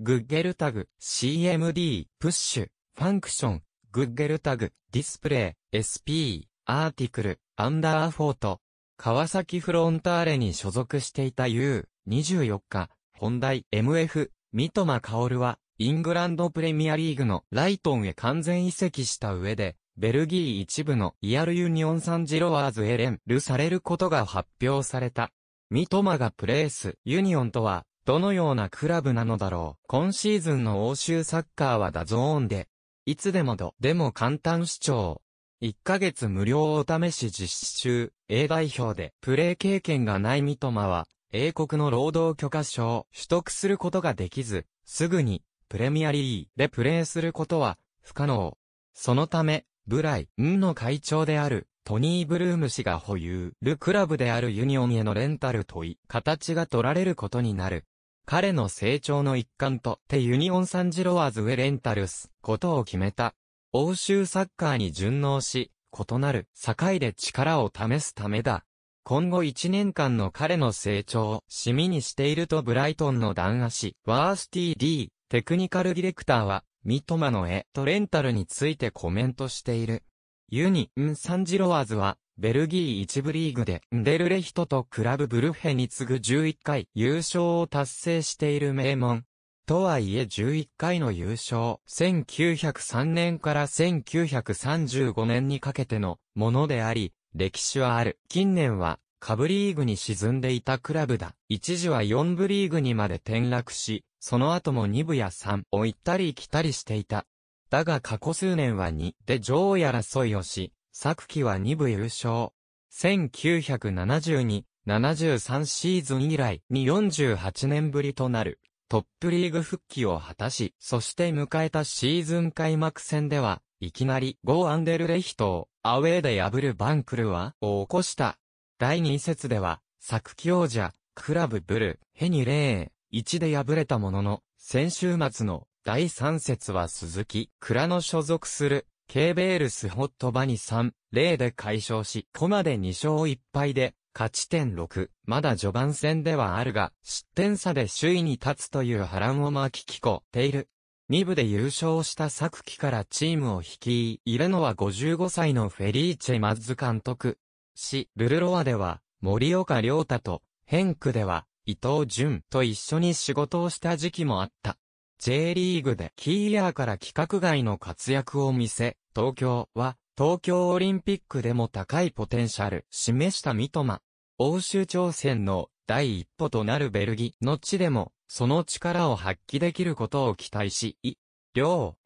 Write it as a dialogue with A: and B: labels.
A: グッゲルタグ、CMD、プッシュ、ファンクション、グッゲルタグ、ディスプレイ、SP、アーティクル、アンダーフォート、川崎フロンターレに所属していた U、24日、本題 MF、三笘薫は、イングランドプレミアリーグのライトンへ完全移籍した上で、ベルギー一部のイアルユニオンサンジロワーズへ連ルされることが発表された。三笘がプレースユニオンとは、どのようなクラブなのだろう。今シーズンの欧州サッカーはダゾーンで、いつでもど、でも簡単視聴。1ヶ月無料お試し実施中、A 代表でプレー経験がない三笘は、英国の労働許可証を取得することができず、すぐにプレミアリーでプレーすることは不可能。そのため、ブラインの会長であるトニー・ブルーム氏が保有るクラブであるユニオンへのレンタル問い、形が取られることになる。彼の成長の一環とてユニオンサンジロワーズウェレンタルスことを決めた。欧州サッカーに順応し、異なる境で力を試すためだ。今後1年間の彼の成長をしみにしているとブライトンの弾圧師、ワースティー D、テクニカルディレクターは、ミトマの絵とレンタルについてコメントしている。ユニ・ン・サンジロワーズは、ベルギー1部リーグでンデルレヒトとクラブブルフェに次ぐ11回優勝を達成している名門。とはいえ11回の優勝、1903年から1935年にかけてのものであり、歴史はある。近年は、下部リーグに沈んでいたクラブだ。一時は4部リーグにまで転落し、その後も2部や3を行ったり来たりしていた。だが過去数年は2で上位争いをし、昨季は2部優勝。1972、73シーズン以来に48年ぶりとなるトップリーグ復帰を果たし、そして迎えたシーズン開幕戦では、いきなりゴーアンデルレヒトをアウェーで破るバンクルはを起こした。第2節では、昨季王者、クラブブル、ヘニ・ーン、1で敗れたものの、先週末の第3節は鈴木、倉の所属するケーベールスホットバニ3、0で解消し、コマで2勝1敗で、勝ち点6、まだ序盤戦ではあるが、失点差で首位に立つという波乱を巻き聞こっている。2部で優勝した昨季からチームを率い、いるのは55歳のフェリーチェ・マッズ監督。し、ルルロアでは、森岡良太と、ヘンクでは、伊藤淳と一緒に仕事をした時期もあった。J リーグでキーヤーから規格外の活躍を見せ、東京は東京オリンピックでも高いポテンシャル示した三笘。欧州挑戦の第一歩となるベルギーの地でもその力を発揮できることを期待し、い、両